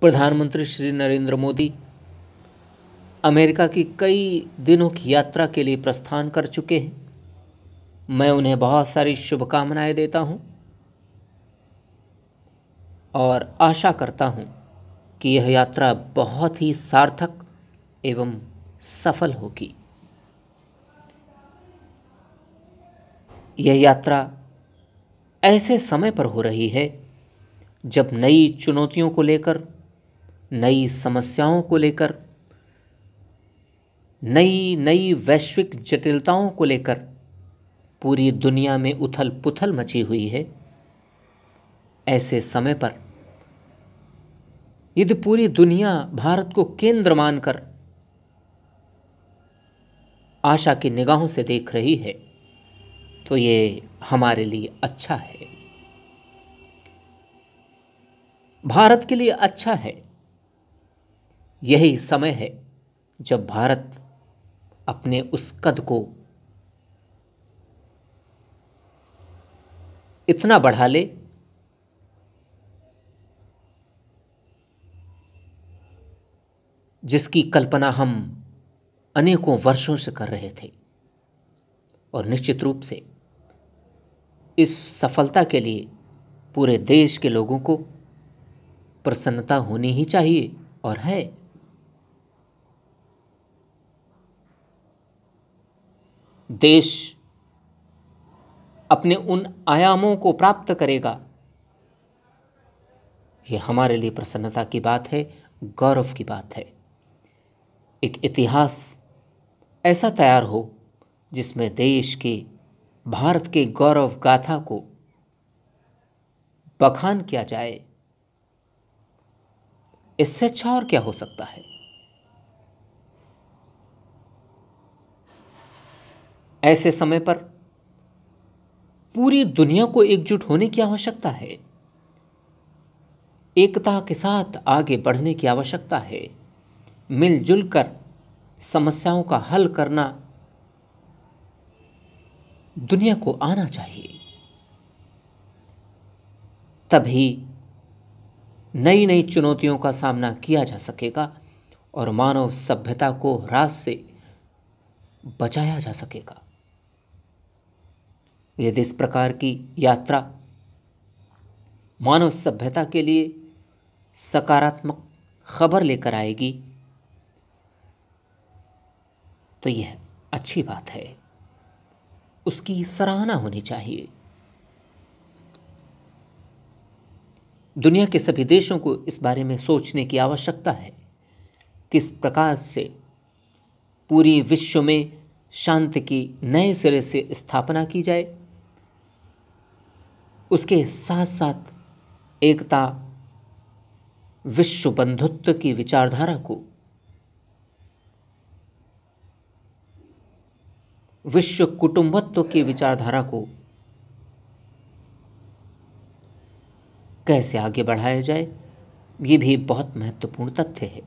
प्रधानमंत्री श्री नरेंद्र मोदी अमेरिका की कई दिनों की यात्रा के लिए प्रस्थान कर चुके हैं मैं उन्हें बहुत सारी शुभकामनाएं देता हूं और आशा करता हूं कि यह यात्रा बहुत ही सार्थक एवं सफल होगी यह यात्रा ऐसे समय पर हो रही है जब नई चुनौतियों को लेकर नई समस्याओं को लेकर नई नई वैश्विक जटिलताओं को लेकर पूरी दुनिया में उथल पुथल मची हुई है ऐसे समय पर यदि पूरी दुनिया भारत को केंद्र मानकर आशा की निगाहों से देख रही है तो ये हमारे लिए अच्छा है भारत के लिए अच्छा है यही समय है जब भारत अपने उस कद को इतना बढ़ा ले जिसकी कल्पना हम अनेकों वर्षों से कर रहे थे और निश्चित रूप से इस सफलता के लिए पूरे देश के लोगों को प्रसन्नता होनी ही चाहिए और है देश अपने उन आयामों को प्राप्त करेगा ये हमारे लिए प्रसन्नता की बात है गौरव की बात है एक इतिहास ऐसा तैयार हो जिसमें देश के भारत के गौरव गाथा को बखान किया जाए इससे अच्छा और क्या हो सकता है ऐसे समय पर पूरी दुनिया को एकजुट होने की आवश्यकता है एकता के साथ आगे बढ़ने की आवश्यकता है मिलजुल कर समस्याओं का हल करना दुनिया को आना चाहिए तभी नई नई चुनौतियों का सामना किया जा सकेगा और मानव सभ्यता को रास से बचाया जा सकेगा यदि इस प्रकार की यात्रा मानव सभ्यता के लिए सकारात्मक खबर लेकर आएगी तो यह अच्छी बात है उसकी सराहना होनी चाहिए दुनिया के सभी देशों को इस बारे में सोचने की आवश्यकता है किस प्रकार से पूरी विश्व में शांति की नए सिरे से स्थापना की जाए उसके साथ साथ एकता विश्व बंधुत्व की विचारधारा को विश्व कुटुंबत्व की विचारधारा को कैसे आगे बढ़ाया जाए ये भी बहुत महत्वपूर्ण तथ्य है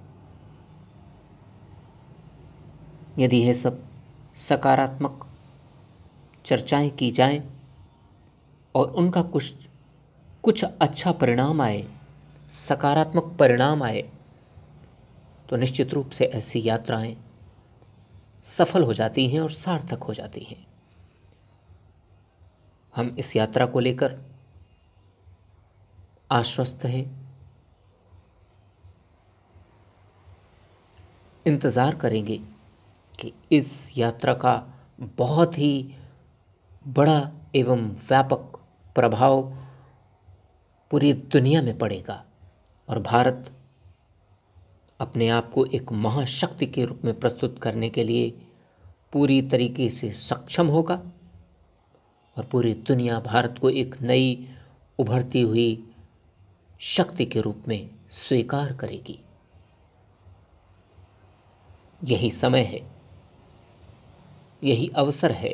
यदि यह सब सकारात्मक चर्चाएं की जाएं और उनका कुछ कुछ अच्छा परिणाम आए सकारात्मक परिणाम आए तो निश्चित रूप से ऐसी यात्राएं सफल हो जाती हैं और सार्थक हो जाती हैं हम इस यात्रा को लेकर आश्वस्त हैं इंतज़ार करेंगे कि इस यात्रा का बहुत ही बड़ा एवं व्यापक प्रभाव पूरी दुनिया में पड़ेगा और भारत अपने आप को एक महाशक्ति के रूप में प्रस्तुत करने के लिए पूरी तरीके से सक्षम होगा और पूरी दुनिया भारत को एक नई उभरती हुई शक्ति के रूप में स्वीकार करेगी यही समय है यही अवसर है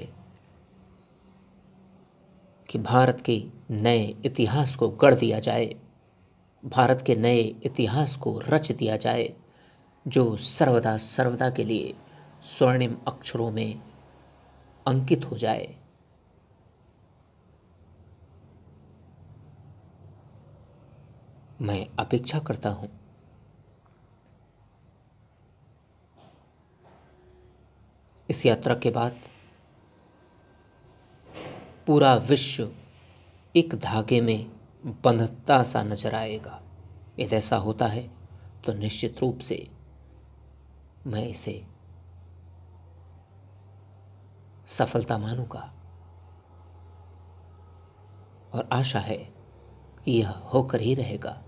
कि भारत के नए इतिहास को गढ़ दिया जाए भारत के नए इतिहास को रच दिया जाए जो सर्वदा सर्वदा के लिए स्वर्णिम अक्षरों में अंकित हो जाए मैं अपेक्षा करता हूं इस यात्रा के बाद पूरा विश्व एक धागे में बंधता सा नजर आएगा यदि ऐसा होता है तो निश्चित रूप से मैं इसे सफलता मानूंगा और आशा है कि यह होकर ही रहेगा